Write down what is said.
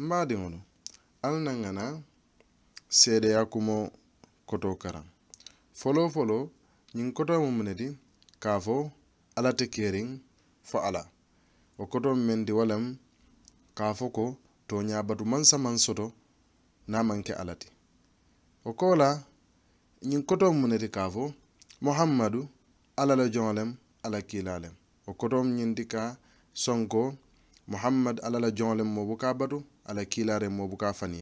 mbaadiŋo lo ali na ŋa na seedeya kumo koto kara folo folo ñiŋ koto mu mu ne ti fo alla te keeriŋ fo ala wo koto meŋ ti wo lem ka a fo ko tooñaa batu mansa maŋ soto niŋ a maŋ ke alla ti wo ko la ñiŋ koto mu ne ti ka fo muhammadu ala la joŋo lem alla kiilaa lem wo koto ñiŋ ti ka sonko muhammad alala jonle mo buka batu ala kilare mo buka fani